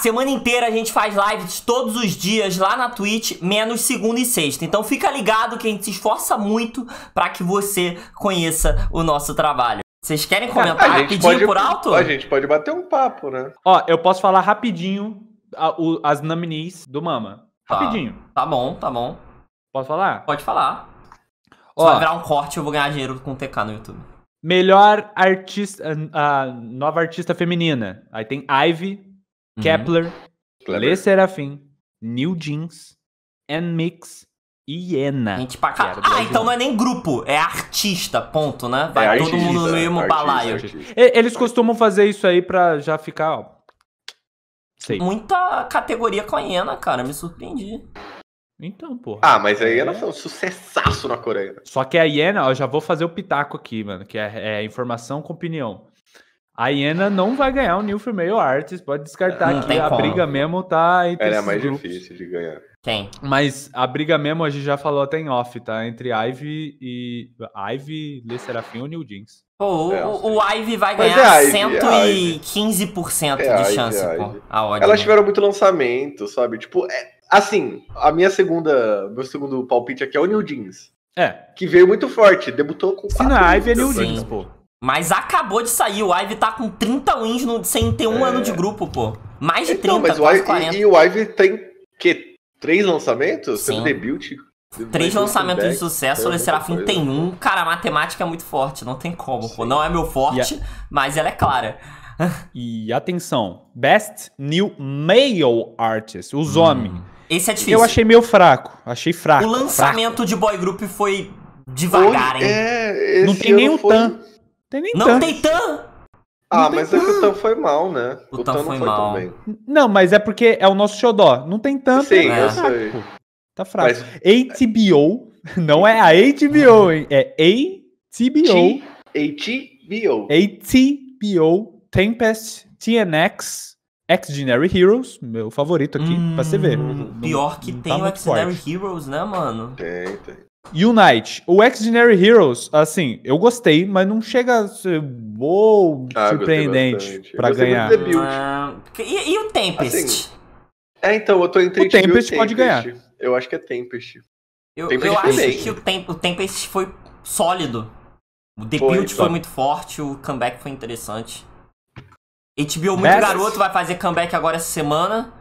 semana inteira a gente faz lives todos os dias lá na Twitch, menos segunda e sexta. Então fica ligado que a gente se esforça muito para que você conheça o nosso trabalho. Vocês querem comentar rapidinho pode, por alto? A gente pode bater um papo, né? Ó, eu posso falar rapidinho a, o, as nominees do Mama. Tá. Rapidinho. Tá, tá bom, tá bom. Posso falar? Pode falar. Ó, vai virar um corte, eu vou ganhar dinheiro com o TK no YouTube. Melhor artista, a ah, nova artista feminina. Aí tem Ivy, Uhum. Kepler, Clever. Le Serafim, New Jeans, N-Mix e Iena. Gente, pra cá. Ah, então não é nem grupo, é artista, ponto, né? Vai é todo artista, mundo no mesmo é balaio. É eles costumam fazer isso aí pra já ficar, ó. Sei. Muita categoria com a Iena, cara, me surpreendi. Então, porra. Ah, mas a Iena é. foi um sucessaço na Coreia. Só que a Iena, ó, já vou fazer o pitaco aqui, mano, que é, é informação com opinião. A Iena não vai ganhar o New Female Artist, pode descartar que a briga mesmo tá entre Ela é mais grupos. difícil de ganhar. Tem. Mas a briga mesmo, a gente já falou até em off, tá? Entre Ivy e... Ivy, Le Serafim ou New Jeans. Pô, o, é, o, Ivy vai ganhar é Ivy, 115% é, é de chance, é Ivy, pô. A ódio, Elas tiveram muito lançamento, sabe? Tipo, assim, a minha segunda... Meu segundo palpite aqui é o New Jeans. É. Que veio muito forte, debutou com Se não é Ivy, é New Jeans, pô. Mas acabou de sair, o Ive tá com 30 wins no, sem ter um é... ano de grupo, pô. Mais de então, 30, mas quase o 40. E, e o Ive tem, que Três lançamentos? Sim. Pelo debut? Três lançamentos de sucesso, é o Serafim tem um. Cara, a matemática é muito forte, não tem como, Sim. pô. Não é meu forte, yeah. mas ela é clara. E atenção, Best New Male Artist, os hum. homens. Esse é difícil. Eu achei meio fraco, achei fraco. O lançamento fraco. de Boy Group foi devagar, foi, hein? É, não tem nem o foi... Tan. Tem nem não tan. tem tan! Ah, não mas é que o Tan foi mal, né? O, o Tan, tan foi, foi mal. Também. Não, mas é porque é o nosso xodó. Não tem tanto. Sim, é. eu sei. Tá fraco. Mas... HBO, não é a HBO, hein? É HBO. HBO. HBO Tempest TNX X-Genary Heroes, meu favorito aqui, hum, pra você ver. Hum, pior não, que não tem tá o X-Genary Heroes, né, mano? Tem, tem. Unite. O Extraordinary Heroes, assim, eu gostei, mas não chega a ser wow, ah, surpreendente para ganhar. Uh, e, e, o Tempest? Assim, é, então, eu tô entre o Tempest, o Tempest pode ganhar. Eu acho que é Tempest. Eu, Tempest eu acho que o, Tem, o, Tempest foi sólido. O The foi, foi muito forte, o comeback foi interessante. HBO Muito Mas... Garoto vai fazer comeback agora essa semana.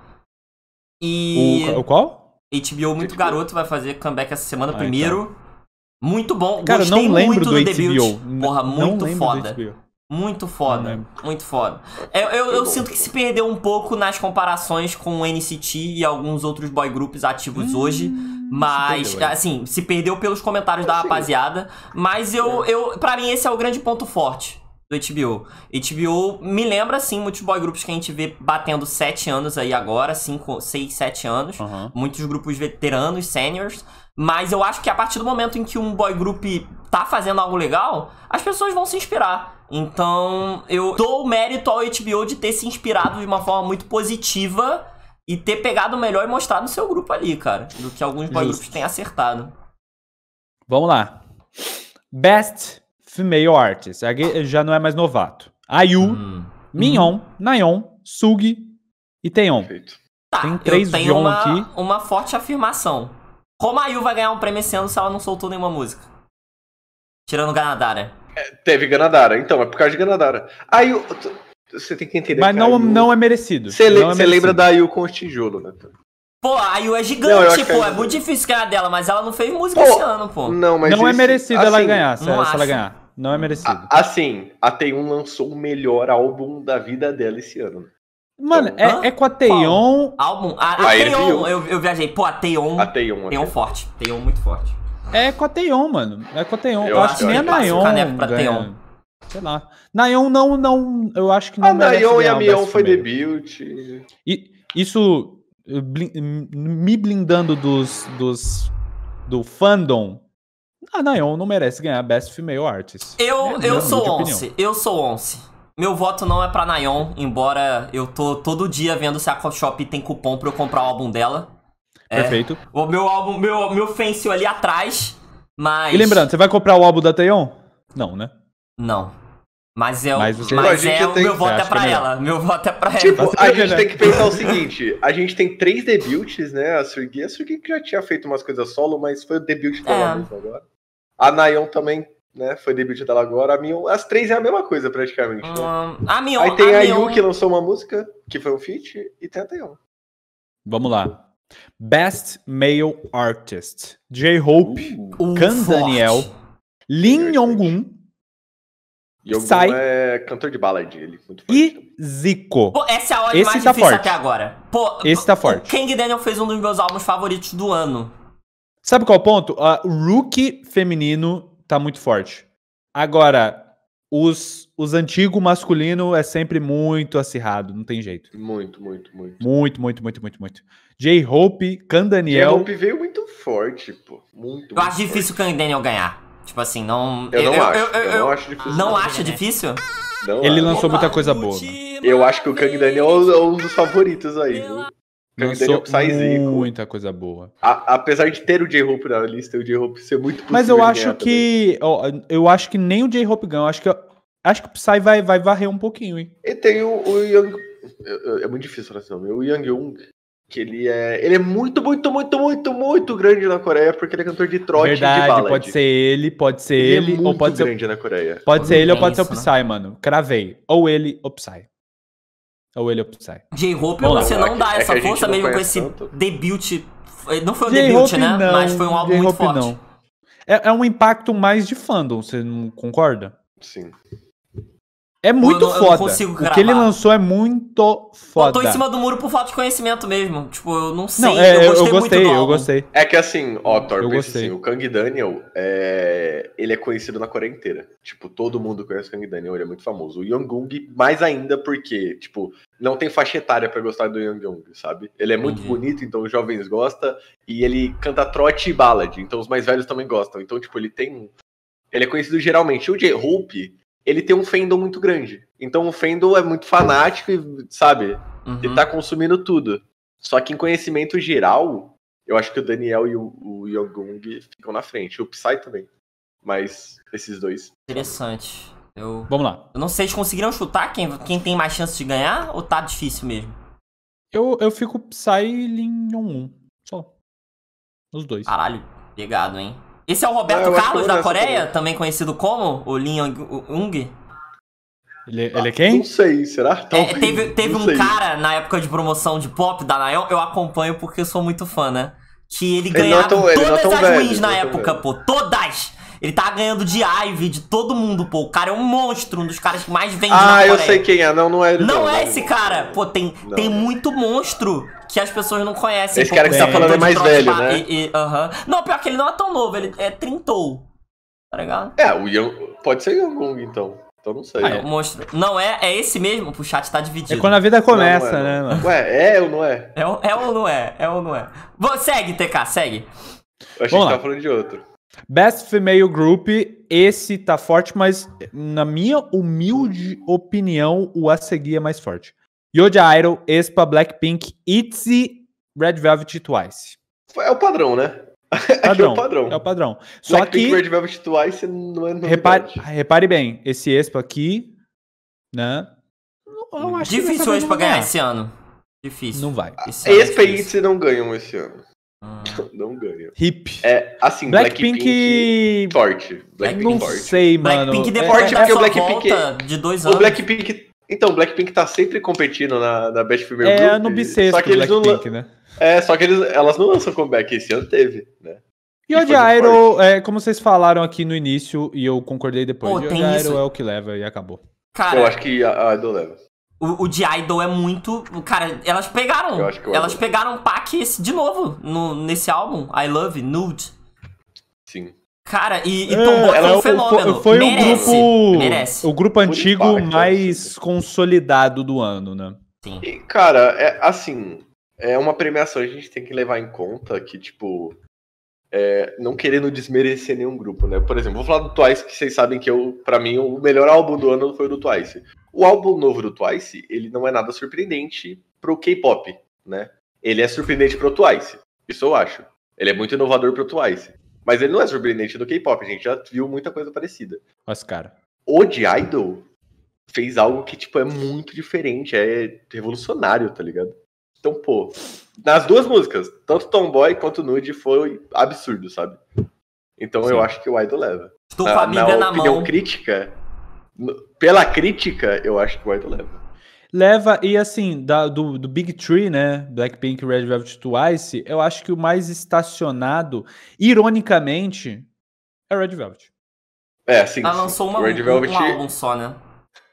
E. O, o qual? HBO muito HBO. garoto vai fazer comeback essa semana ah, então. primeiro. Então. Muito bom. Cara, Gostei não lembro muito do, do debut. Porra, muito foda. Muito foda, muito foda. Eu, eu, eu sinto que se perdeu um pouco nas comparações com o NCT e alguns outros boy groups ativos hum, hoje. Mas, é. assim, se perdeu pelos comentários eu da rapaziada. Mas eu, é. eu, pra mim, esse é o grande ponto forte do HBO. HBO me lembra, assim, muitos boy grupos que a gente vê batendo 7 anos aí agora, 5, 6, 7 anos. Uhum. Muitos grupos veteranos, seniors. Mas eu acho que a partir do momento em que um boy group tá fazendo algo legal, as pessoas vão se inspirar. Então, eu dou mérito ao HBO de ter se inspirado de uma forma muito positiva e ter pegado o melhor e mostrado no seu grupo ali, cara. Do que alguns boy Justo. groups têm acertado. Vamos lá. Best Female Artist. Já não é mais novato. Ayu, hum. Minhon, hum. Nayon, Sugi e Teon. Perfeito. Tá, Tem três eu tenho uma, aqui. uma forte afirmação. Como a Ayu vai ganhar um prêmio esse ano se ela não soltou nenhuma música? Tirando Ganadara. É, teve Ganadara, então, é por causa de Ganadara. Ayu, você tem que entender. Mas que não, Ayu... não é merecido. Você le... é lembra da Ayu com o tijolo, né? Pô, a Ayu é gigante, não, pô. É... muito difícil ganhar dela, mas ela não fez música pô, esse ano, pô. Não, mas não esse... é merecido assim, ela ganhar, se ela, se ela ganhar. Não é merecido. A, assim, a Taeyong lançou o melhor álbum da vida dela esse ano. Mano, então, é, é, com a Taeyong... Álbum? A, a, a ah, Taeyong, eu, eu, viajei. Pô, a Taeyong... A Taeyong. Taeyong forte. Taeyong muito forte. É com a Taeyong, mano. É com a Taeyong. Eu, eu acho que nem a é Nayeon né, ganha. Sei lá. Nayon não, não... Eu acho que não A Nayon e a Mion foi debut. E... Isso, me blindando dos, dos do fandom. A ah, Nayon não merece ganhar Best Female Artist. Eu, é, eu sou 11. Eu sou 11. Meu voto não é pra Nayon, embora eu tô todo dia vendo se a Coffee Shop tem cupom pra eu comprar o álbum dela. É, Perfeito. É, o meu álbum, meu, meu fencio ali atrás, mas... E lembrando, você vai comprar o álbum da Tayon? Não, né? Não. Mas, mas, mas é, o é meu voto é pra é ela. Meu voto é pra tipo, ela. Tipo, a é gente tem que pensar o seguinte: a gente tem três debuts, né? A Sergei, a já tinha feito umas coisas solo, mas foi o debut dela é. mesmo agora. A Nayon também, né? Foi debut dela agora. A Mion, as três é a mesma coisa, praticamente. Né? Hum, a Mion, Aí tem a, a Yu que lançou uma música, que foi um feat, e tem a Tayon. Vamos lá. Best Male Artist: J-Hope, uh, Can Daniel, Lin Yong-un sai. é cantor de ballad, ele. Muito forte. E Zico. Pô, essa é a hora Esse mais tá difícil forte. até agora. Pô, Esse tá forte. O Kang Daniel fez um dos meus álbuns favoritos do ano. Sabe qual é o ponto? o rookie feminino tá muito forte. Agora, os, os antigos masculino é sempre muito acirrado, não tem jeito. Muito, muito, muito. Muito, muito, muito, muito, muito. J-Hope, Can Daniel. J-Hope veio muito forte, pô. Muito. Eu muito acho forte. difícil o Can Daniel ganhar. Tipo assim, não. Eu, eu não acho. Eu, eu, não acho difícil. Não, acha difícil? Não Ele acho. lançou muita coisa boa. Eu acho que o Kang Daniel é um é dos favoritos aí, viu? Lançou muita coisa boa. A, apesar de ter o J-Hope na lista, o J-Hope ser muito Mas eu acho que. Ó, eu acho que nem o J-Hope ganha. Eu acho que, acho que o Psy vai, vai varrer um pouquinho, hein? E tem o, o Young. É muito difícil falar assim, o Young Young que ele é. Ele é muito, muito, muito, muito, muito grande na Coreia, porque ele é cantor de trote Verdade, de ballad. Pode ser ele, pode ser ele, é ele é ou pode ser. grande na Coreia. Pode ser ele ou pode ser o né? Psy, mano. Cravei. Ou ele ou Psy. Ou ele ou Psy. J-Hope, você é não dá é essa força mesmo com esse tanto. debut. Eh, não foi o debut, né? Não, Mas foi um álbum muito forte. Não. É, é um impacto mais de fandom, você não concorda? Sim. É muito eu, eu foda. o que ele lançou é muito foda. Eu tô em cima do muro por falta de conhecimento mesmo. Tipo, eu não sei. Não, é, eu gostei, eu gostei, eu gostei. É que assim, ó, Thor, assim, o Kang Daniel, é... ele é conhecido na Coreia inteira. Tipo, todo mundo conhece o Kang Daniel, ele é muito famoso. O Yongung, mais ainda, porque, tipo, não tem faixa etária pra gostar do Yongung, sabe? Ele é muito uhum. bonito, então os jovens gostam. E ele canta trote e ballad, então os mais velhos também gostam. Então, tipo, ele tem... Ele é conhecido geralmente. O J-Hope ele tem um fandom muito grande. Então o fandom é muito fanático e, sabe, uhum. ele tá consumindo tudo. Só que em conhecimento geral, eu acho que o Daniel e o, o Yogung ficam na frente. O Psy também. Mas esses dois. Interessante. Eu... Vamos lá. Eu não sei, se conseguiram chutar quem, quem tem mais chance de ganhar ou tá difícil mesmo? Eu, eu fico Psy e Lin 1. Só. Os dois. Caralho, pegado, hein? Esse é o Roberto ah, Carlos da Coreia, também conhecido como o Lin Yung? Ele, ele, é quem? Não sei, será? é, teve teve um sei. cara na época de promoção de pop da Nayon, eu acompanho porque eu sou muito fã, né? Que ele ganhava ele tão, todas ele as velho, na época, pô. Todas! Ele tá ganhando de Ivy, de todo mundo, pô. O cara é um monstro, um dos caras que mais vende ah, na Coreia. Ah, eu sei quem é. Não, não é ele. Não, não é esse cara. Pô, tem, tem muito monstro que as pessoas não conhecem. Esse pô, cara que você tá falando é mais velho, né? E, e, uh -huh. Não, pior que ele não é tão novo. Ele é trintou. Tá ligado? É, o Yang... Pode ser Yang então. Então não sei. Ah, é. Monstro. Não é, é esse mesmo? O chat tá dividido. É quando a vida começa, não, não é, né? Mano? Ué, é ou não é? É, é ou não é? É ou não é? Vou, segue, TK, segue. Eu achei Vamos que lá. tava falando de outro. Best Female Group, esse tá forte, mas na minha humilde opinião, o a seguir é mais forte. Yoja Idol, Espa, Blackpink, ITZY, Red Velvet Twice. É o padrão, né? Padrão, é, é o padrão. É o padrão. Só Blackpink, que... Red Velvet Twice não é repare, repare bem, esse Espa aqui, né? Difícil hoje pra ganhar esse ano. Difícil. Não vai. Esse, é e Itzy não ganham esse ano. Ah. Não, ganha. Hip. É, assim, Blackpink. Blackpink forte. Blackpink não forte. sei, mano. Blackpink depois é, é, porque o Blackpink. De dois anos. O Blackpink. Então, o Blackpink tá sempre competindo na, na Best Female é, Group. É, no bissexto, só que eles Blackpink, não, né? É, só que eles, elas não lançam comeback. Esse ano teve, né? E o Jairo, é, como vocês falaram aqui no início, e eu concordei depois, o Jairo é o que leva e acabou. Cara, eu acho que a Idol leva. O, o de Idol é muito. Cara, elas pegaram. elas pegaram pegaram pack de novo no, nesse álbum, I Love Nude. Sim. Cara, e, e tombou é, é foi um fenômeno. Foi merece, o grupo, merece. O grupo antigo mais é. consolidado do ano, né? Sim. E, cara, é, assim, é uma premiação, a gente tem que levar em conta que, tipo, é, não querendo desmerecer nenhum grupo, né? Por exemplo, vou falar do Twice, que vocês sabem que eu, para mim, o melhor álbum do ano foi o do Twice. O álbum novo do Twice, ele não é nada surpreendente pro K-pop, né? Ele é surpreendente pro Twice, isso eu acho. Ele é muito inovador pro Twice. Mas ele não é surpreendente do K-pop, a gente já viu muita coisa parecida. Mas, cara. O de Idol fez algo que, tipo, é muito diferente, é revolucionário, tá ligado? Então, pô, nas duas músicas, tanto Tomboy quanto Nude foi absurdo, sabe? Então Sim. eu acho que o Idol leva. Tu na, família ah, na, na opinião mão. crítica, pela crítica, eu acho que o White leva. Leva, e assim, da, do, do, Big Tree, né? Blackpink, Red Velvet, Twice, eu acho que o mais estacionado, ironicamente, é Red Velvet. É, sim. Ela lançou uma, Red Velvet... um álbum é só, né?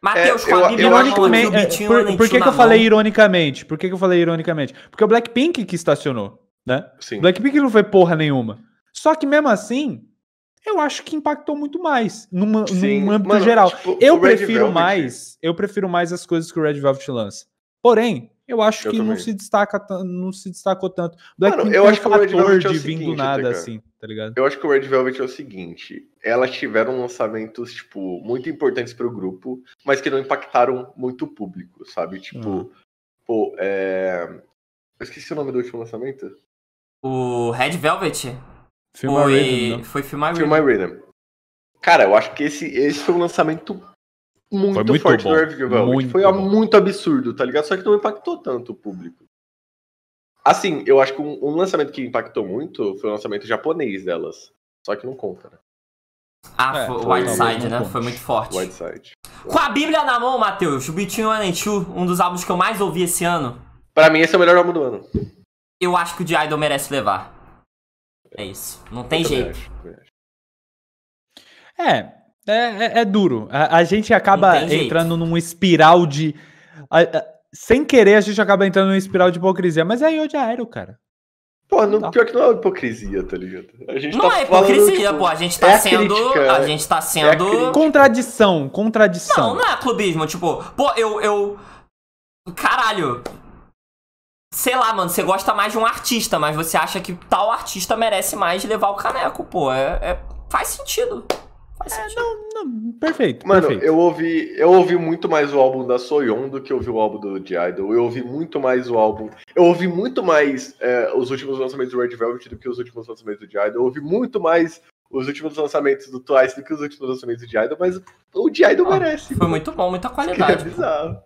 Matheus, é, eu, eu ironicamente, tá por, por, por que, que eu falei ironicamente? Por que, que eu falei ironicamente? Porque é o Blackpink que estacionou, né? Sim. Blackpink não foi porra nenhuma. Só que mesmo assim, eu acho que impactou muito mais numa, Sim, num âmbito mano, geral. Tipo, eu prefiro mais, eu prefiro mais as coisas que o Red Velvet lança. Porém, eu acho eu que também. não se destaca, não se destacou tanto. Black mano, eu é acho que o Red Velvet de é o seguinte, nada tá assim, tá ligado? Eu acho que o Red Velvet é o seguinte, elas tiveram lançamentos tipo muito importantes para o grupo, mas que não impactaram muito o público, sabe? Tipo, uhum. pô, é... eu esqueci o nome do último lançamento. O Red Velvet? foi Rhythm, foi Filmar Rhythm. Rhythm. Cara, eu acho que esse, esse foi um lançamento muito, foi muito forte bom. do Foi bom. muito absurdo, tá ligado? Só que não impactou tanto o público. Assim, eu acho que um, um, lançamento que impactou muito foi o lançamento japonês delas. Só que não conta, né? Ah, é, foi, o Whiteside, né? Foi muito forte. Whiteside. Com a Bíblia na mão, Matheus, o Bitinho Two, um dos álbuns que eu mais ouvi esse ano. Para mim, esse é o melhor álbum do ano. Eu acho que o The Idol merece levar. É isso. Não tem eu jeito. É, é, é, é, duro. A, a gente acaba entrando numa espiral de. A, a, sem querer, a gente acaba entrando numa espiral de hipocrisia. Mas é de Aero, cara. Pô, não, tá. pior que não é hipocrisia, tá ligado? A gente não tá é hipocrisia, falando, pô. É tá a gente tá é sendo. A, a gente tá sendo. É contradição, contradição. Não, não é clubismo. Tipo, pô, eu. eu... Caralho, sei lá, mano, você gosta mais de um artista, mas você acha que tal artista merece mais levar o caneco, pô. É, é faz sentido. Faz é, sentido. Não, não, perfeito. Mano, perfeito. eu ouvi eu ouvi muito mais o álbum da Soyeon do que ouvi o álbum do The Idol. Eu ouvi muito mais o álbum. Eu ouvi muito mais é, os últimos lançamentos do Red Velvet do que os últimos lançamentos do The Idol. Eu ouvi muito mais os últimos lançamentos do Twice do que os últimos lançamentos do The Idol, mas o The Idol ah, merece. Foi mano. muito bom, muita qualidade. que é bizarro.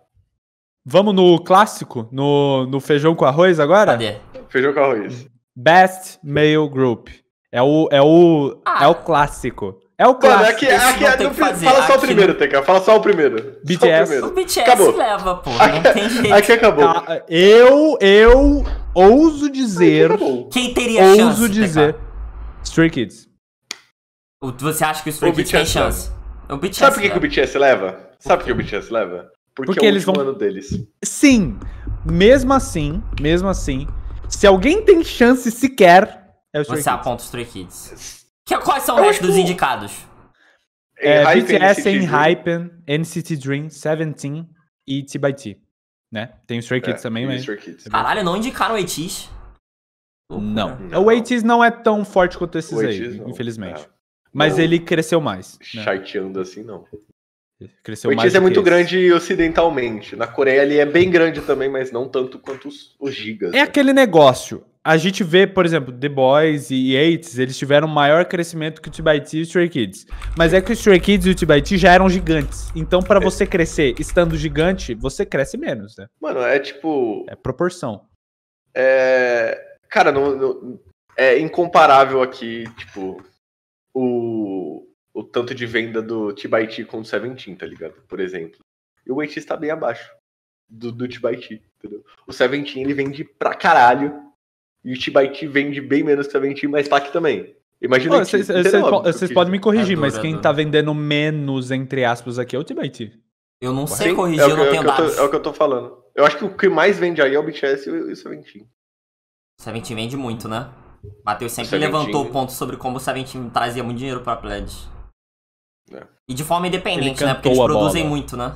Vamos no clássico, no, no feijão com arroz agora? Cadê? Feijão com arroz. Best Male Group. É o, é o, ah. é o clássico. É o clássico. Mano, aqui, aqui, aqui não, é fala só aqui o primeiro, TK. Fala só o primeiro. BTS. O, primeiro. o, BTS acabou. leva, pô. Aqui, não é- tem jeito. Aqui acabou. Tá, eu, eu ouso dizer. Quem teria ouso chance? Ouso dizer. TK? Stray Kids. Você acha que o Stray o Kids BTS tem chance? Leva. O BTS Sabe por que, que o BTS leva? Sabe por que o BTS leva? Porque, porque é eles vão. Ano deles. Sim. Mesmo assim, mesmo assim, se alguém tem chance sequer, é o Stray Você Kids. aponta os Stray Kids. Que, quais são Eu o dos indicados? É, é BTS, Enhypen, NCT Dream, Seventeen e T-by-T. Né? Tem o Stray é, Kids é, também, mas... Kids. Caralho, não indicaram o ATs? Não. não. O ATs não é tão forte quanto esses aí, não. infelizmente. É. Mas não. ele cresceu mais. Né? Chateando assim, não. Cresceu o Itis é muito grande ocidentalmente. Na Coreia ele é bem grande também, mas não tanto quanto os, os gigas. É né? aquele negócio. A gente vê, por exemplo, The Boys e Yates, eles tiveram maior crescimento que o TBT e o Stray Kids. Mas é que o Stray Kids e o TBT já eram gigantes. Então, para é. você crescer estando gigante, você cresce menos, né? Mano, é tipo. É proporção. É. Cara, é incomparável aqui, tipo. O o tanto de venda do t t com o Seventeen, tá ligado? Por exemplo. E o Waitis está bem abaixo do, do t entendeu? O Seventeen ele vende pra caralho e o t t vende bem menos que o Seventeen, mas tá aqui também. Imagina Pô, vocês, vocês podem me corrigir, mas quem tá vendendo menos, entre aspas, aqui é o t t Eu não sei Sim, é corrigir, é que, eu não é tenho dados. é o que eu tô falando. Eu acho que o que mais vende aí é o BTS e o Seventeen. O Seventeen vende muito, né? Matheus sempre levantou o ponto sobre como o Seventeen trazia muito dinheiro pra Pledge. É. E de forma independente, né? Porque eles produzem muito, né?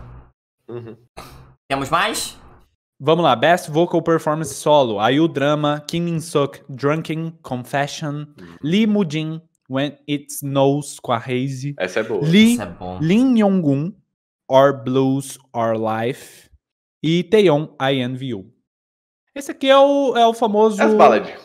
Uhum. Temos mais? Vamos lá, Best Vocal Performance Solo, Ayu Drama, Kim Min Suk, Drunken, Confession, uhum. Lee Mujin, When It Snows, com a Hazy. Essa é boa. Lee, Essa é bom. Lin yong Our Blues, Our Life e Taeyeon, I Envy You. Esse aqui é o, é o famoso... as baladas.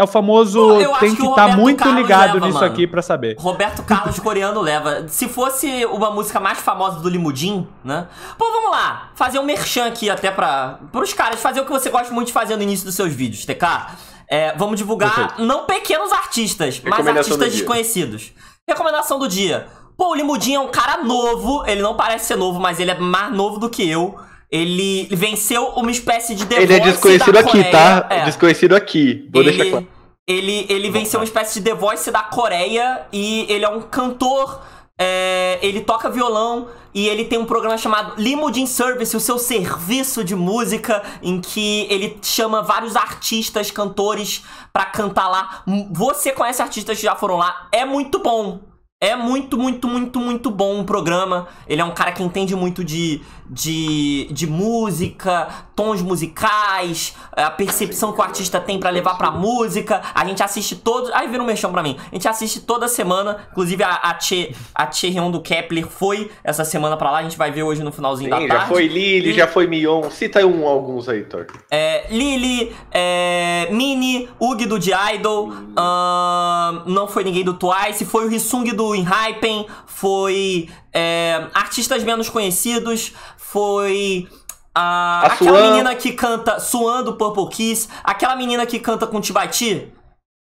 É o famoso Pô, tem que estar tá muito Carlos ligado leva, nisso mano. aqui para saber. Roberto Carlos coreano leva. Se fosse uma música mais famosa do Limudim, né? Pô, vamos lá. Fazer um merchan aqui até para os caras fazer o que você gosta muito de fazer no início dos seus vídeos, TK. É, vamos divulgar Perfeito. não pequenos artistas, mas artistas desconhecidos. Recomendação do dia. Pô, o Limudim é um cara novo, ele não parece ser novo, mas ele é mais novo do que eu. Ele venceu uma espécie de é The Ele Voice é desconhecido aqui, tá? É. Desconhecido aqui. Vou ele, deixar claro. Ele, ele venceu uma espécie de The Voice da Coreia e ele é um cantor. É, ele toca violão e ele tem um programa chamado Limudin Service, o seu serviço de música, em que ele chama vários artistas, cantores, para cantar lá. Você conhece artistas que já foram lá? É muito bom, é muito, muito, muito, muito bom o programa. Ele é um cara que entende muito de, de, de música, tons musicais, a percepção que o artista tem para levar pra música. A gente assiste todos. Aí vira um mexão pra mim. A gente assiste toda semana. Inclusive, a, a, che, a Rion do Kepler foi essa semana pra lá. A gente vai ver hoje no finalzinho Sim, da tarde. Já foi Lily, e... já foi Mion. Cita um, alguns aí, Thor. É, Lily, é, Mini, Ug do The Idol. Hum. não foi ninguém do Twice. Foi o Hisung do Inhypen. Foi. É, artistas menos conhecidos, foi a, a aquela Suan... menina que canta Suando Purple Kiss, aquela menina que canta com Tibati,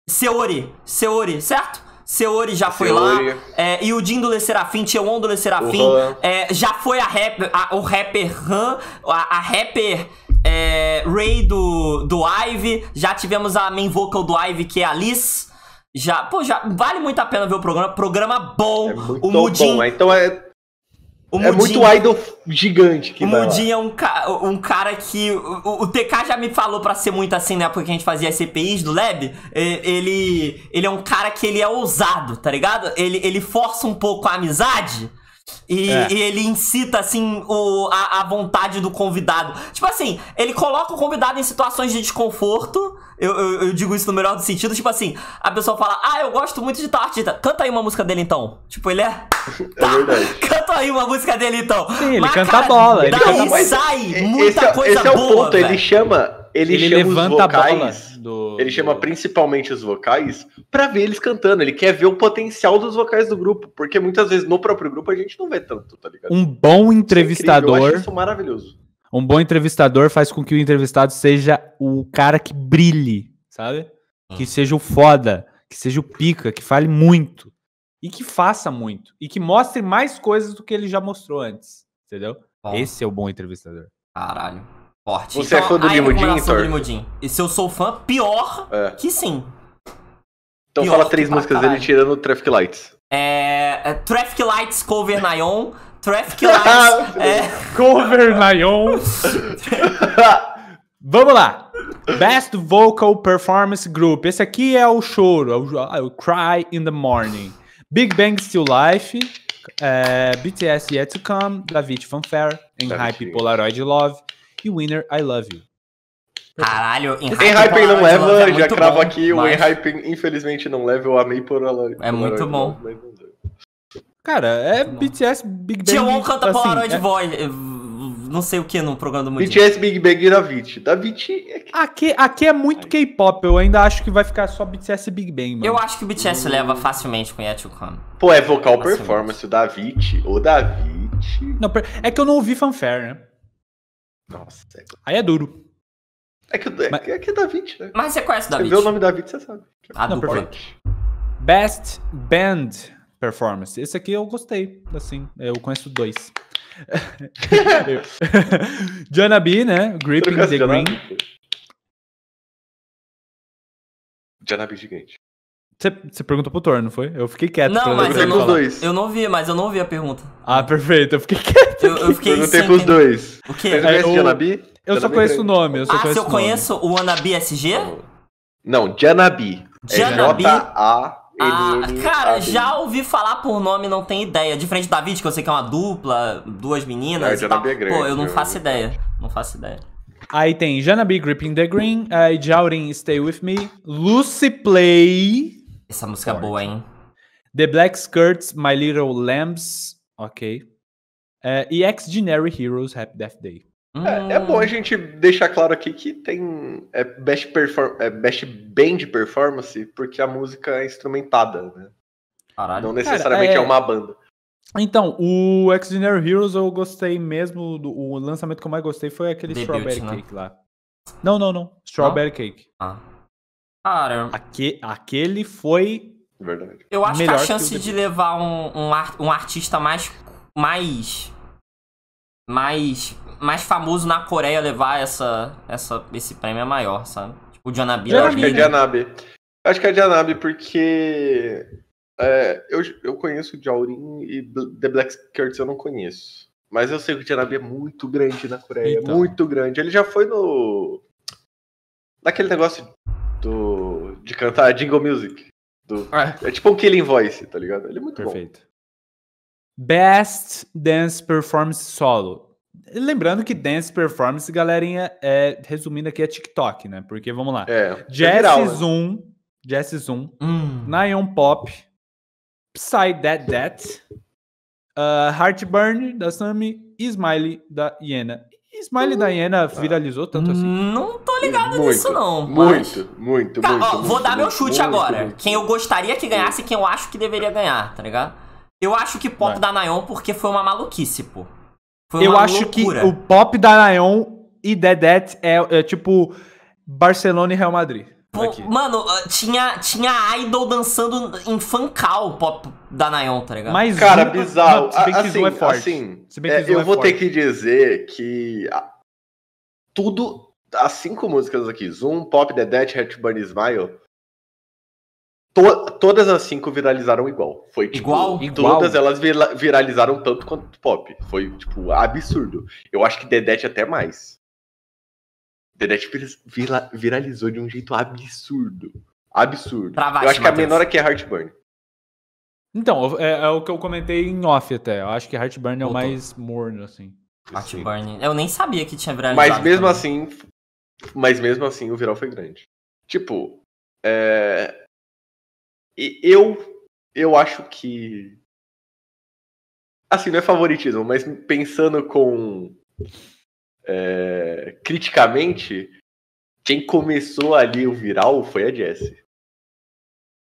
Seori, Seori, certo? Seori já foi Seori. lá. É, o do Le Serafim, Chewon do Le Serafim. É, já foi a, rap, a o rapper Han, a, a rapper é, Ray do, do Ive. Já tivemos a main vocal do Ive, que é a Liz. Já, pô, já vale muito a pena ver o programa. Programa bom. É muito o Mudim. Bom. É. Então é o é muito idol gigante que O Mudinho é um, ca um cara que. O, o, TK já me falou pra ser muito assim na né, época que a gente fazia CPIs do Lab. Ele, ele é um cara que ele é ousado, tá ligado? Ele, ele força um pouco a amizade e, é. e, ele incita, assim, o, a, a, vontade do convidado. Tipo assim, ele coloca o convidado em situações de desconforto. Eu, eu, eu digo isso no melhor sentido, Tipo assim, a pessoa fala, ah, eu gosto muito de tal artista. Canta aí uma música dele então. Tipo, ele é. Tá, é verdade. Canta aí uma música dele então. Sim, ele Mas, canta cara, bola. Daí ele canta mais... sai muita esse, coisa esse boa. Esse é o é ponto, véio. ele chama ele, ele levanta vocais, a bola. Do, ele chama do... principalmente os vocais para ver eles cantando. Ele quer ver o potencial dos vocais do grupo, porque muitas vezes no próprio grupo a gente não vê tanto, tá ligado? Um bom entrevistador. Isso é eu acho isso maravilhoso. Um bom entrevistador faz com que o entrevistado seja o cara que brilhe, sabe? Ah. Que seja o foda, que seja o pica, que fale muito. E que faça muito. E que mostre mais coisas do que ele já mostrou antes. Entendeu? Ah. Esse é o bom entrevistador. Caralho. Forte. Você é então, é fã do Limudin, Thor? Do Limudin. E se eu sou fã, pior é. que sim. Então pior fala três músicas dele tirando Traffic Lights. É, é Traffic Lights Cover Nyon. Traffic Lights. é... Cover Nyon. Vamos lá. Best Vocal Performance Group. Esse aqui é o choro, é o, é o Cry in the Morning. Big Bang Still Life. É, BTS Yet to Come. David Fanfare. Hype Polaroid Love. Winner, I Love You. Caralho, Enhypen não leva, já cravo aqui, o Enhypen infelizmente não leva, eu amei por Polaroid. É muito bom. Cara, é BTS Big Bang. Tion canta assim, Polaroid é... Voice, não sei o que no programa do Mundial. BTS Big Bang e Davit. Davit é... Aqui, aqui é muito K-pop, eu ainda acho que vai ficar só BTS Big Bang, mano. Eu acho que o BTS leva facilmente com Khan. Pô, é vocal performance, o Davit, o Davit... Não, é que eu não ouvi fanfare, né? Nossa. É Aí é duro. É que, é, mas, é que é Da né? Mas você conhece Da Vinci. Você vê o nome Da Vinci, você sabe. Ah, Não, perfeito. Best Band Performance. Esse aqui eu gostei, assim. Eu conheço dois. Jana B, né? Gripping the Green. Jana B Gate. Você perguntou pro Thor, não foi? Eu fiquei quieto. Não, mas eu não, dois. eu não vi, mas eu não vi a pergunta. Ah, perfeito. Eu fiquei quieto. Eu, eu fiquei Perguntei pros dois. O quê? Você conhece o... É, Janabi? Eu só conheço o nome. Eu só ah, conheço se eu conheço o Anabi SG? Não, Janabi. Janabi? É J-A... Ah, cara, já ouvi falar por nome, não tem ideia. Diferente da David, que eu sei que é uma dupla, duas meninas. É, e tal. É pô, eu não faço ideia. Não faço ideia. Aí tem Janabi Gripping the Green, aí Jaurin Stay With Me, Lucy Play, essa música Forte. é boa, hein? The Black Skirts, My Little Lambs. Ok. É, e Ex-Genary Heroes, Happy Death Day. Hum. É, é, bom a gente deixar claro aqui que tem é best, perform é best band performance, porque a música é instrumentada, né? Caralho. Não necessariamente Cara, é... é... uma banda. Então, o Extraordinary Heroes eu gostei mesmo, do, o lançamento que eu mais gostei foi aquele Strawberry né? Cake lá. Não, não, não. Strawberry não? Cake. Ah. Cara. Aque, aquele foi. Verdade. Eu acho que a chance que de levar um, um, um artista mais. mais. mais. mais famoso na Coreia levar essa, essa, esse prêmio é maior, sabe? Tipo, o Janabi. Eu acho que é Janabi. Acho que é Janabi, porque. É, eu, eu conheço o Jaurin e The Black Skirts eu não conheço. Mas eu sei que o Janabi é muito grande na Coreia. É então. Muito grande. Ele já foi no. Naquele negócio do de cantar Jingle Music. Do, é. é tipo um Killing Voice, tá ligado? Ele é muito Perfeito. bom. Best Dance Performance Solo. Lembrando que dance performance, galerinha, é, resumindo aqui, é TikTok, né? Porque vamos lá. É, Jazz é Zoom, né? Zoom, hum. Pop, Psy That That, uh, Heartburn da Sammy e Smiley da Iena. Smile então, da Hiena ah, viralizou tanto assim? Não tô ligado muito, nisso, não. Mas... Muito, muito, tá, muito, ó, muito, Vou dar meu chute agora. Quem eu gostaria que ganhasse e quem eu acho que deveria ganhar, tá ligado? Eu acho que pop Vai. da Nayon porque foi uma maluquice, pô. Foi eu acho loucura. que o pop da Nayon e Dedet é, é, tipo Barcelona e Real Madrid. Aqui. Mano, ah, tinha, tinha idol dançando em fancal pop da Nayon, tá ligado? Mas, cara, bizarro. Não, se bem que ah, é assim, é forte. Assim, se bem que é, eu é vou forte. ter que dizer que tudo, as cinco músicas aqui, Zoom, Pop, The Death, Heartburn Smile, to, todas as cinco viralizaram igual. Foi tipo, igual? Todas igual. elas viralizaram tanto quanto Pop. Foi, tipo, absurdo. Eu acho que The Dead até mais internet tipo, vira, viralizou de um jeito absurdo. Absurdo. eu acho que a menor aqui é Heartburn. Então, é, é, o que eu comentei em off até. Eu acho que Heartburn é o mais morno, assim. Heartburn. Eu nem sabia que tinha viralizado. Mas mesmo também. assim. Mas mesmo assim, o viral foi grande. Tipo, é... eu, eu acho que. Assim, não é favoritismo, mas pensando com é, criticamente, quem começou ali o viral foi a Jessie.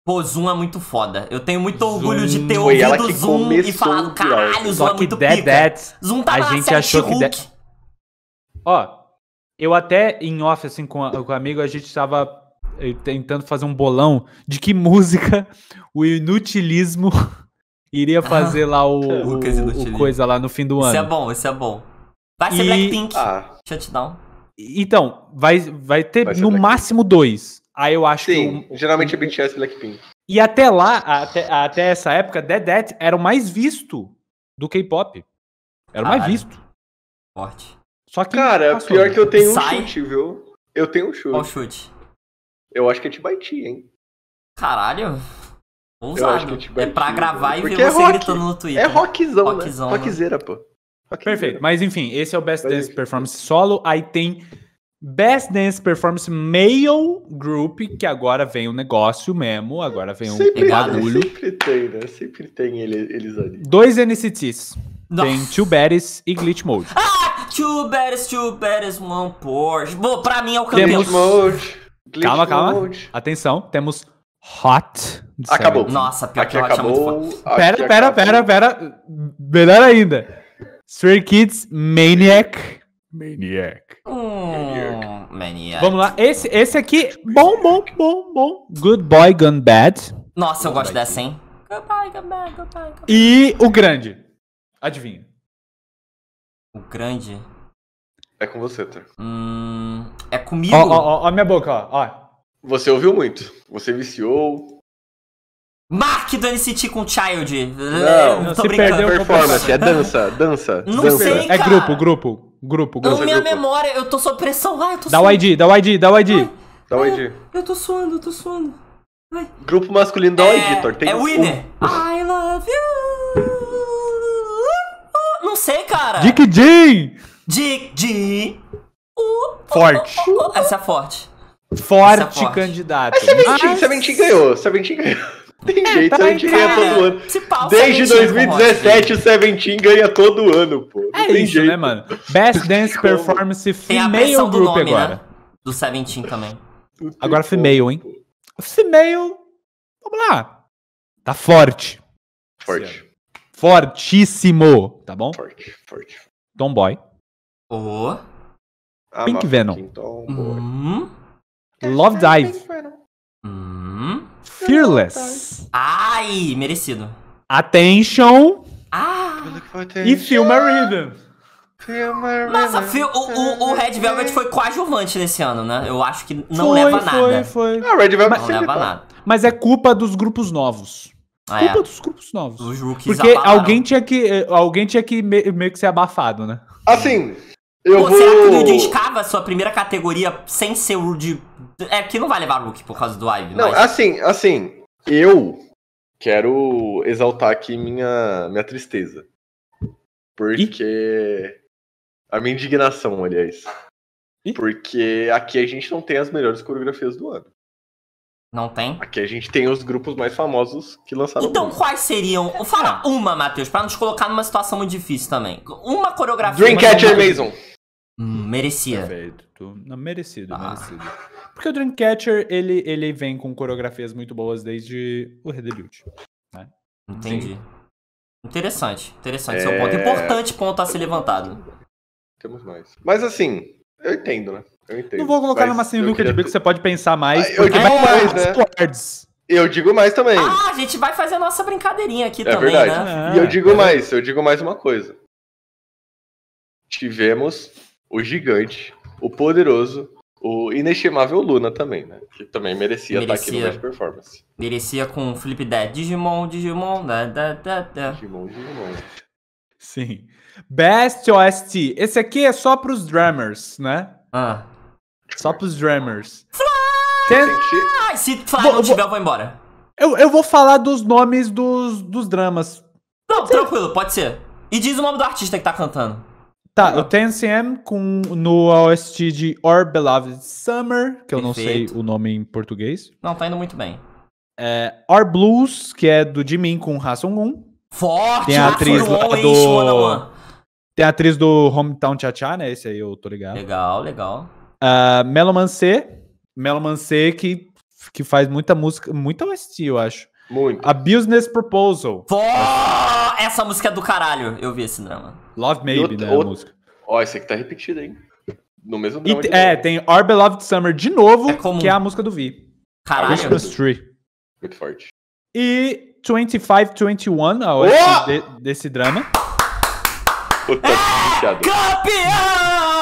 Pô, Zoom é muito foda. Eu tenho muito Zoom. orgulho de ter ouvido ela que Zoom e falado, caralho, Zoom é muito Dead pica. Dead, Zoom tá a gente achou que Hulk. Ó, eu até em off, assim, com, a, com o amigo, a gente tava eh, tentando fazer um bolão de que música o inutilismo iria ah. fazer ah, lá o, o, o coisa lá no fim do ano. Isso é bom, isso é bom. Vai ser e... Blackpink. Ah. Shutdown. Então, vai, vai ter vai no máximo dois. Aí eu acho Sim, que. Sim, geralmente é BTS e Blackpink. E até lá, até, até essa época, Dead Dead era o mais visto do K-pop. Era o mais visto. Forte. Só que. Cara, passou, pior né? que eu tenho Sai. um chute, viu? Eu tenho um chute. Qual chute? Eu acho que é Tibaiti, hein? Caralho. Ousado. que é, é pra gravar e ver é você rock. gritando no Twitter. É rockzão, né? rockzão né? Rockzera, pô. Okay. Perfeito. Mas enfim, esse é o Best Dance Performance Solo. Aí tem Best Dance Performance Male Group, que agora vem o um negócio mesmo, agora vem um, bagulho. Sempre tem, né? Sempre tem eles ali. Dois NCTs. Nossa. Tem Two Baddies e Glitch Mode. Ah! Two Baddies, Two Baddies, One Porsche. Bom, pra mim é o campeão. Temos... Glitch Mode. Glitch calma, calma. Mode. Atenção, temos Hot. Acabou. Nossa, pior Aqui que acabou. é muito Pera, pera, pera, pera. Melhor ainda. Stray Kids Maniac. Maniac. Hum, Maniac. Maniac. Vamos lá. Esse, esse aqui, bom, bom, bom, bom. Good Boy Gone Bad. Nossa, eu gosto dessa, hein? Goodbye, goodbye, goodbye, goodbye. E o grande. Adivinha. O grande? É com você, Ter. Hum, é comigo? Ó, ó, ó, ó, minha boca, ó. ó. Você ouviu muito. Você viciou. Mark do NCT com Child. Não, é, não tô se brincando. perdeu performance, é dança, dança. Não dança. sei, é cara. É grupo, grupo, grupo, grupo. Na minha grupo. memória, eu tô sob pressão. Ai, eu tô Dá suando. o ID, dá o ID, dá o ID. Ai, dá o ID. Eu, tô suando, eu tô suando. Ai. Grupo masculino dá o ID, é, Thor. Tem é Winner. Um... I love you. Não sei, cara. Dick D. Dick D. Uh, uh, uh, forte. essa é forte. Forte, Essa é forte. candidato. A Mas... Seventeen ganhou, Seventeen ganhou tem é, jeito, tá a gente ganha todo ano. Desde 2017 assim. o Seventeen ganha todo ano, pô. Não é tem isso, né, jeito. né, mano? Best Dance Performance Female Group nome, né? agora. Né? Do Seventeen também. Agora female, hein? Female, vamos lá. Tá forte. Forte. Fortíssimo, tá bom? Forte, forte. Tomboy. Oh. Ah, Pink hum? Venom. Hum. Love Dive. Hum. Fearless. Ai, merecido. Attention. Ah. E Filma Rhythm. Nossa, o, o, o, Red Velvet foi coadjuvante nesse ano, né? Eu acho que não foi, leva nada. Foi, foi. Ah, Red Velvet não leva nada. Mas é culpa dos grupos novos. Ah, é. culpa é. dos grupos novos. Os Porque alguém tinha que, eh, alguém tinha que meio que ser abafado, né? Assim, eu Pô, vou... Será que o Rude escava a sua primeira categoria sem ser o Rude? É, que não vai levar look por causa do Ive. Não, mas... assim, assim, eu quero exaltar aqui minha, minha tristeza. Porque. A minha indignação, aliás. E? Porque aqui a gente não tem as melhores coreografias do ano. Não tem? Aqui a gente tem os grupos mais famosos que lançaram. Então, quais seriam? Fala ah. uma, Matheus, pra não te colocar numa situação muito difícil também. Uma coreografia. Dreamcatcher uma... Mason. Hum, merecia. Perfeito. Tá não, merecido, ah. merecido. Porque o Dreamcatcher, ele, ele vem com coreografias muito boas desde o Red Né? Entendi. Sim. Interessante, interessante. É... Seu ponto. Importante ponto a ser levantado. Temos mais. Mas assim, eu entendo, né? entendo. Não vou colocar numa sinuca de bico, que você pode pensar mais. Ah, eu digo mais, né? Eu digo mais também. Ah, a gente vai fazer a nossa brincadeirinha aqui é também, verdade. né? Ah, e eu digo é. mais, eu digo mais uma coisa. Tivemos o gigante, o poderoso, o inestimável Luna também, né? Que também merecia, merecia. estar aqui no Best Performance. Merecia com o Flip Dead. Digimon, Digimon, da, da, da, da. Digimon, Digimon. Sim. Best OST. Esse aqui é só pros drummers, né? Ah. Só pros Drammers. Fly! Se Fly vou, não tiver, eu vou embora. Eu, eu vou falar dos nomes dos, dos dramas. Não, tranquilo, pode ser. E diz o nome do artista que tá cantando. Tá, o 10 com no OST de Our Beloved Summer, que eu não sei o nome em português. Não, tá indo muito bem. É, Our Blues, que é do Jimin com Hassan Moon. Forte! Tem a atriz lá do... Tem a atriz do Hometown Cha-Cha, né? Esse aí eu tô ligado. Legal, legal. Uh, Meloman C. Meloman C que, que faz muita música, muita OST, eu acho. Muito. A Business Proposal. Pô, essa música é do caralho. Eu vi esse drama. Love Maybe, outro, né? Outro... A música. Ó, esse aqui tá repetido, hein? No mesmo drama. E, é, novo. tem Our Beloved Summer de novo, é que é a música do Vi. Caralho. Christmas é Tree. Muito forte. E 2521, a hora oh! de, desse drama. Puta é campeão!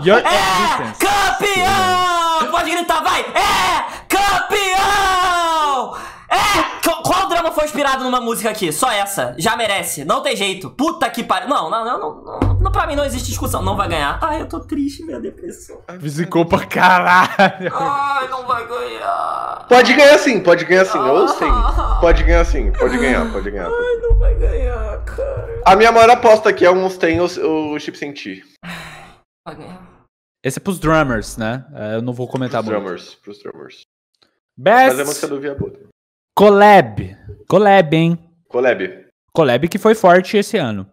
Your é existence. campeão! Pode gritar, vai! É campeão! É! Qual drama foi inspirado numa música aqui? Só essa. Já merece. Não tem jeito. Puta que pariu. Não, não, não, não, não. Pra mim não existe discussão. Não vai ganhar. Ai, eu tô triste, minha depressão. Visicou pra caralho. Ai, não vai ganhar. Pode ganhar sim, pode ganhar sim. Ou ah. sim. Pode ganhar sim, pode ganhar, pode ganhar. Ai, não vai ganhar, cara. A minha maior aposta aqui é um tem o, o Chip Senti. Esse é pros drummers, né? É, eu não vou comentar pros muito. Drummers, pros drummers. Best. Mas é a música do Via Buda. Collab. Collab, hein? Collab. Collab que foi forte esse ano.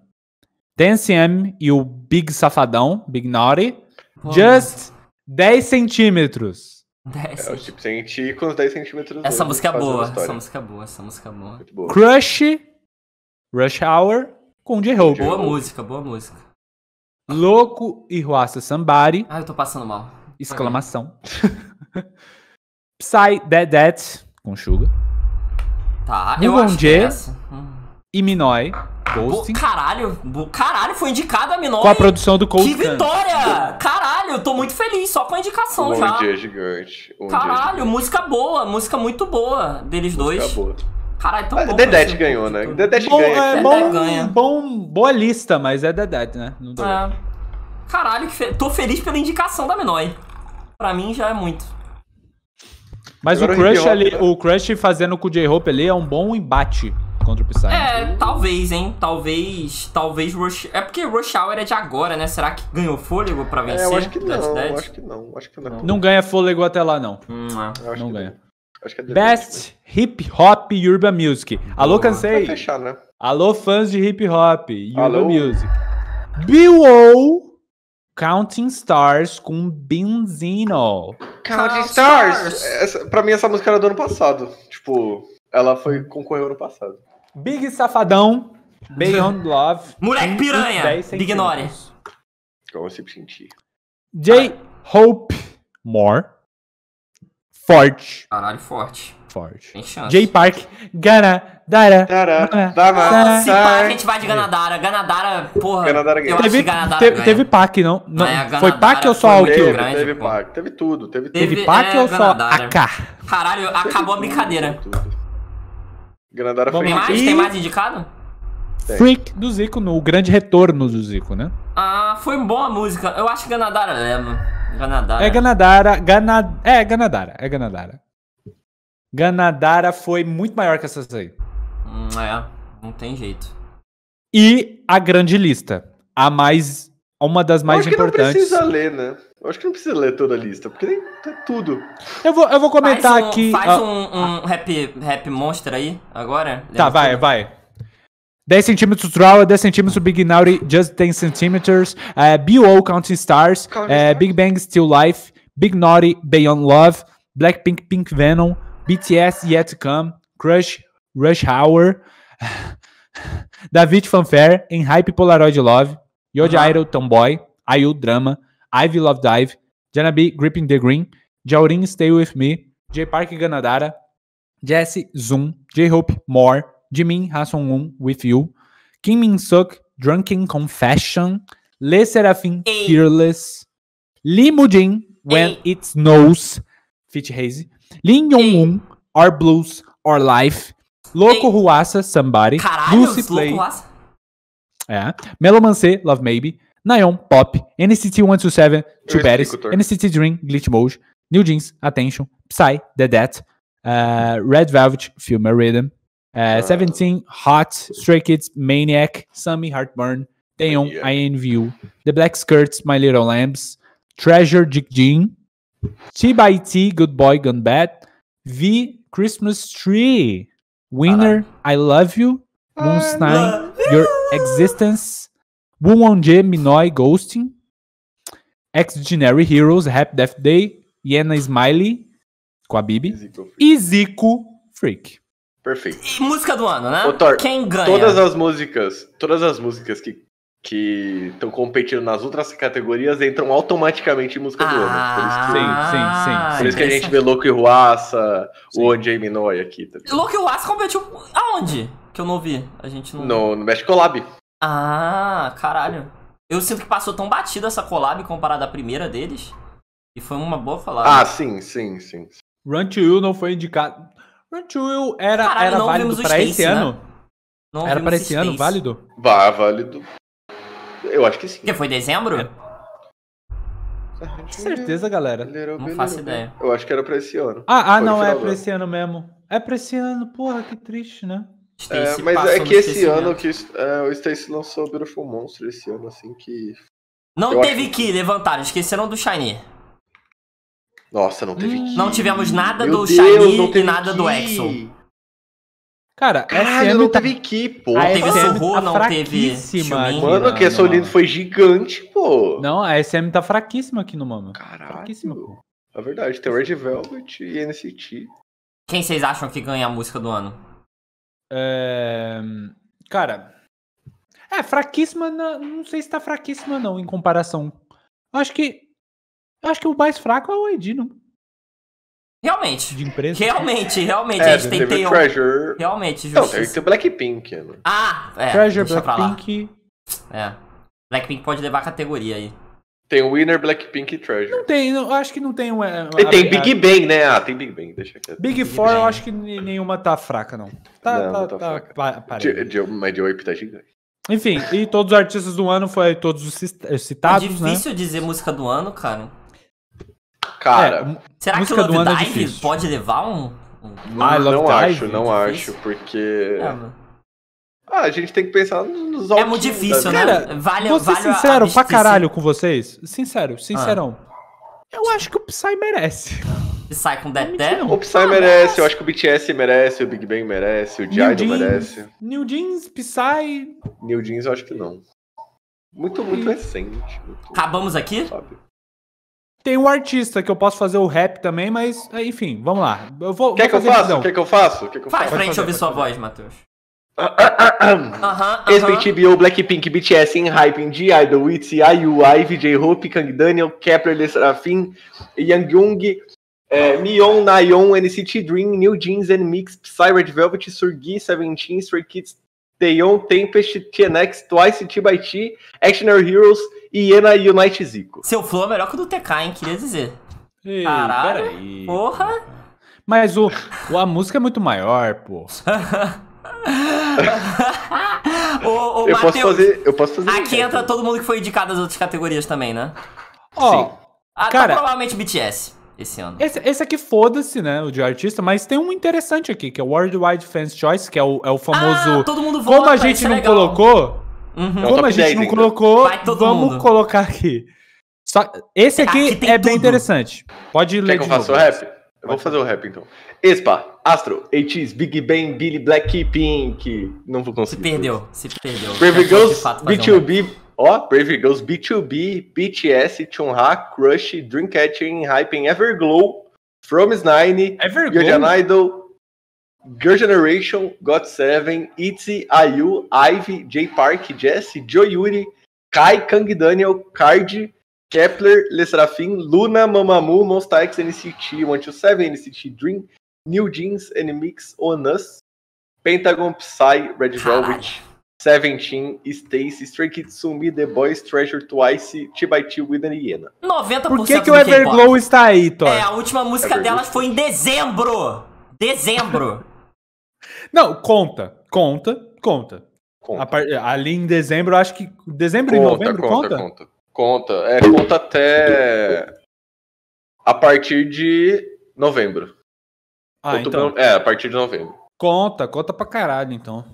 Dance M e o Big Safadão, Big Naughty. Oh, Just 10 centímetros. 10 é, o tipo senti com os 10 centímetros. Essa é hoje, música é boa, essa música é boa, essa música é boa. boa. Crush, Rush Hour com J-Hope. Boa música, boa música. Louco e Ruassa Sambari. Ah, eu tô passando mal. Exclamação. Psy Dead Dead, com Suga. Tá, Rugon eu acho é hum. E Minoy. Ghosting. caralho, bo, caralho, foi indicado a Minoy. Com a produção do Cold Que vitória! Caralho, eu tô muito feliz só com a indicação um já. Um dia é gigante. Um é caralho, dia gigante. música boa, música muito boa deles música dois. Música boa. Caralho, é tão bom. Dedete ganhou, né? Dedete bom, ganha. É, bom, ganha. Bom, boa lista, mas é Dedete, né? Não dou. É. Caralho, que fe... tô feliz pela indicação da Menoi. Pra mim já é muito. Mas Agora o Crush, ali, né? o Crush fazendo com o J-Hope ali é um bom embate contra o Psy. É, talvez, hein? Talvez, talvez Rush... É porque Rush Hour é de agora, né? Será que ganhou fôlego pra é, vencer? É, eu acho que não, acho que não. Acho é que não. não. ganha fôlego até lá, não. Hum, é. Não ganha. Não. É Best Hip Hop Urban Music. Alô, cansei. fechar, né? Alô, fãs de hip hop e Music. Music. B.O. Counting Stars com Benzino. Counting Stars! Essa, pra mim, essa música era do ano passado. Tipo, ela foi concorreu no passado. Big Safadão, Beyond Love. Moleque Piranha! Ignore. Como eu sempre senti. J. Hope More. Forte. Caralho, forte. Forte. Tem chance. J Park. Gana. Dara. Dara. Dara. Se pá, a gente vai de Ganadara. Ganadara, porra. Ganadara eu teve, Ganadara teve, teve PAC, não? não é, foi pack ou só o que? Teve, grande, teve PAC. Teve tudo. Teve, teve, teve PAC é, ou Ganadara. só AK? Caralho, teve acabou tudo, a brincadeira. Tudo. Ganadara Bom, foi. Tem mais? E... Tem mais indicado? Tem. Freak do Zico, no, o grande retorno do Zico, né? Ah, foi boa a música. Eu acho que Ganadara leva. Ganadara. É Ganadara. Gana... É, Ganadara. É Ganadara. Ganadara foi muito maior que essas aí. Hum, é, não tem jeito. E a grande lista. A mais. Uma das mais importantes. Acho que não precisa ler, né? Eu acho que não precisa ler toda a lista, porque tem, tem tudo. Eu vou, eu vou comentar faz um, aqui. Faz um, um rap, rap monster aí, agora. Tá, vai, vai. 10 centímetros Troll, 10 centímetros Big Naughty, Just 10 Centimeters, uh, é, BO Counting Stars, uh, Big Bang Still Life, Big Naughty Beyond Love, Blackpink Pink Venom, BTS Yet to Come, Crush, Rush Hour, David Fanfare, Em Hype Polaroid Love, Yoja uhum. Idol Tomboy, IU Drama, Ivy Love Dive, b Gripping the Green, Jaurin Stay With Me, J Park Ganadara, Jesse Zoom, J Hope More, Jimin Hasson Won with You, Kim Min Suk, Drunken Confession, Le Serafim, Fearless, Limujin, When It Snows, Fitch Hazy, Lin Yong Woon, Our Blues, Our Life, Loco Huasa Somebody, Caralho, Lucy Play, é, Melomancer, Love Maybe, Nayon, Pop, NCT 127, Two Baddies, NCT Dream, Glitch Mode, New Jeans, Attention, Psy, The Death, uh, Red Velvet, Film Rhythm, uh, 17, Hot, Stray Kids, Maniac, Sammy Heartburn, Dayon, I Envy You, The Black Skirts, My Little Lambs, Treasure, Jig Jean, T by T, Good Boy, Gone Bad, V, Christmas Tree, Winner, ah. I Love You, Moonstein, you. Your Existence, Bumonje, Minoy, Ghosting, Ex-Genary Heroes, Happy Death Day, Yena Smiley, com a Bibi, e Zico Freak. Perfeito. E música do ano, né? Ô, Thor, Quem ganha? Todas as músicas, todas as músicas que que estão competindo nas outras categorias entram automaticamente em música ah, do ano. Por isso que, ah, sim, sim, sim. Por isso que a gente vê Louco e Ruaça, o Jamie Noy aqui. Também. Louco e Ruaça competiu aonde? Que eu não vi. A gente não. No, no Best Collab Ah, caralho. Eu sinto que passou tão batida essa collab comparada à primeira deles. E foi uma boa falada Ah, sim, sim, sim. Run to You não foi indicado. Crunchyroll era, Caralho, era válido pra esse né? ano? Não era pra esse ano válido? Vá, válido. Eu acho que sim. foi dezembro? É. Com certeza, galera. Não faço ideia. Eu acho que era pra esse ano. Ah, ah não, é pra esse ano mesmo. É pra esse ano, porra, que triste, né? É, mas é que esse ano que é, o Stacy lançou Beautiful Monster esse ano, assim que. Não teve acho... que levantar, esqueceram do Shiny. Nossa, não teve hum. Não tivemos nada Meu do Shiny e nada Ki. do Exo. Cara, Caralho, SM não tá- teve tá... Ki, pô. A SM Sorro, tá não teve Mano, não, que a Olino foi gigante, pô. Não, a SM tá fraquíssima aqui no mano. Caralho. Fraquíssima, pô. É verdade, tem Red Velvet e NCT. Quem vocês acham que ganha a música do ano? É... Cara... É, fraquíssima, não, não sei se tá fraquíssima não, em comparação. acho que eu acho que o mais fraco é o Edino. Realmente. De empresa. Realmente, realmente. É, a gente tem o Treasure. Realmente, justiça. Não, tem o Blackpink. Né? Ah, é. Treasure, Blackpink. É. Blackpink pode levar a categoria aí. Tem o Winner, Blackpink e Treasure. Não tem, não, acho que não tem um. E tem a, Big a, Bang, né? Ah, tem Big Bang, deixa quieto. Big, Big Four, Bang. eu acho que nenhuma tá fraca, não. Tá, não, tá, tá, tá fraca. Pa, mas de 8 tá gigante. Enfim, e todos os artistas do ano foram todos é citados, é difícil né? dizer música do ano, cara. Cara, é, será que o Love é Dive é pode levar um. um... Ah, não, é não acho, não acho, porque. É, ah, a gente tem que pensar nos É muito difícil, né? Cara, vale, vou ser vale sincero a pra caralho com vocês. Sincero, sincerão. Ah. Eu acho que o Psy merece. Psy com Death O Psy ah, merece. eu acho que o BTS merece, o Big Bang merece, o Jidal merece. New Jeans, Psy... New Jeans eu acho que não. Muito, muito recente. Muito, Acabamos aqui? Tem um artista que eu posso fazer o rap também, mas é, enfim, vamos lá. Eu vou, Quer vou que eu faça? Quer que eu faça? Quer que eu faça? Faz pra gente ouvir sua voz, Matheus. SBTBO, Blackpink, BTS, Enhypen, G-Idol, ITZY, IUI, VJ Hope, Kang Daniel, Kepler, The Serafim, Yangyung, é, Mion, Nayeon, NCT Dream, New Jeans, Mix, Psy, Red Velvet, Surgi, Seventeen, Stray Kids, Taeyeon, Tempest, TNX, Twice, T by T, Actioner Heroes, e Iena United Zico. Seu flow é melhor que o do TK, hein? Queria dizer. Ei, Caralho. Peraí. Porra! Mas o, a música é muito maior, pô. o, o eu, Mateus, posso fazer, eu posso fazer. Aqui isso. entra todo mundo que foi indicado das outras categorias também, né? Ó, oh, cara, tá provavelmente BTS esse ano. Esse, esse aqui foda-se, né? O de artista, mas tem um interessante aqui, que é o Worldwide Fans Choice, que é o, é o famoso. Ah, todo mundo vota, Como a gente é não legal. colocou. Uhum. Como a gente não colocou, vamos mundo. colocar aqui. Só, esse tá, aqui, aqui é tudo. bem interessante. Pode Quer ler que de eu novo. o rap? Eu vou fazer o rap então. Espa, Astro, ATs, Big Bang, Billy, Black Pink. Não vou conseguir. Se perdeu, se perdeu. Brave Girls, B2B, ó, Brave Girls, B2B, BTS, Chunha, Crush, Dreamcatcher, Hypen, Everglow, From Nine, Everglow. Idol, Girl Generation, Got7, Itzy, IU, Ivy, J Park, Jesse, Joe Yuri, Kai, Kang Daniel, Card, Kepler, Leserafim, Luna, Mamamoo, Monsta X, NCT One Seven, NCT Dream, New Jeans, On Us, Pentagon, Psy, Red Velvet, Seventeen, Stacy, Stray Kids, Sumi, The Boys, Treasure, Twice, T-by-T, e Yena. 90% Por que, que o Everglow está aí, Thor? É, a última música Everglow. delas foi em dezembro! Dezembro! Não, conta, conta, conta. conta. Par... Ali em dezembro, acho que. Dezembro conta, e novembro conta? Conta, conta. Conta, é, conta até. A partir de novembro. Ah, Outubro, então. É, a partir de novembro. Conta, conta pra caralho, então.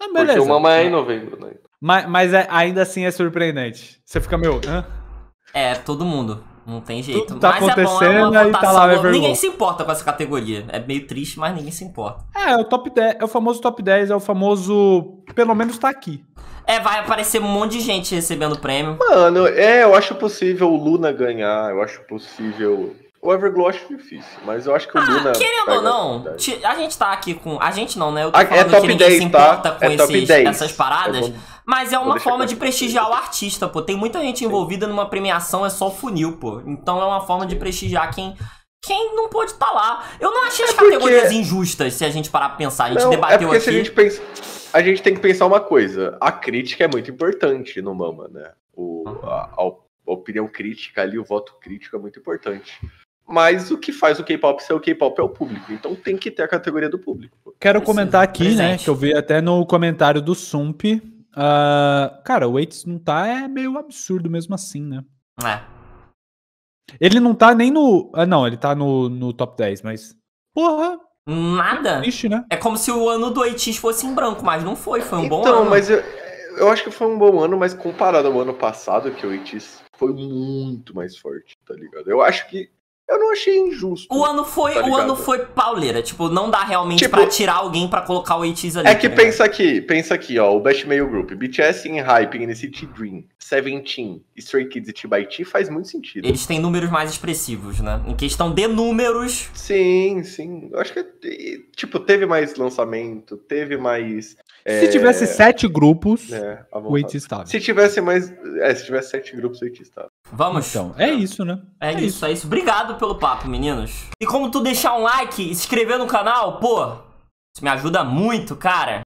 Ah, beleza. Porque o mamãe é em novembro, né? Mas, mas é, ainda assim é surpreendente. Você fica meio. Hã? É, todo mundo. Não tem jeito. Tudo tá mas acontecendo é bom, é uma tá lá, Ninguém se importa com essa categoria. É meio triste, mas ninguém se importa. É, o top 10, é o famoso top 10, é o famoso pelo menos tá aqui. É, vai aparecer um monte de gente recebendo prêmio. Mano, é, eu acho possível o Luna ganhar, eu acho possível o Everglow acho difícil, mas eu acho que o ah, Luna. Querendo ou não, a gente tá aqui com. A gente não, né? Eu tô ah, é falando tá? é top que ninguém 10, se importa tá? com é esses, essas paradas É mas é uma forma de prestigiar o artista, pô. Tem muita gente envolvida numa premiação, é só funil, pô. Então é uma forma de prestigiar quem quem não pôde estar tá lá. Eu não achei é as porque... categorias injustas, se a gente parar pra pensar. A gente não, é debateu é porque aqui. Se a, gente pensa... a gente tem que pensar uma coisa. A crítica é muito importante no Mama, né? O, a, a opinião crítica ali, o voto crítico é muito importante. Mas o que faz o K-pop ser o K-pop é o público. Então tem que ter a categoria do público. Quero comentar aqui, né, Presente. né? Que eu vi até no comentário do Sump, Uh, cara, o Waits não tá é meio absurdo mesmo assim, né? É. Ele não tá nem no. Ah, não, ele tá no, no top 10, mas. Porra! Nada? É, triste, né? é como se o ano do Waits fosse em branco, mas não foi, foi um então, bom ano. Então, mas eu, eu acho que foi um bom ano, mas comparado ao ano passado, que o Waits foi muito mais forte, tá ligado? Eu acho que eu não achei injusto. O ano foi, tá o ano foi pauleira, tipo, não dá realmente tipo, para tirar alguém para colocar o ATs ali. É tá que tá pensa aqui, pensa aqui, ó, o Best Male Group, BTS in Hype, NCT Dream, Seventeen, Stray Kids e T faz muito sentido. Eles têm números mais expressivos, né? Em questão de números. Sim, sim. Eu acho que tipo, teve mais lançamento, teve mais se tivesse sete grupos, o It estava. Se tivesse mais. se tivesse sete grupos, o It estava. Vamos. Então, é isso, né? É, é isso, isso, é isso. Obrigado pelo papo, meninos. E como tu deixar um like e se inscrever no canal, pô, isso me ajuda muito, cara.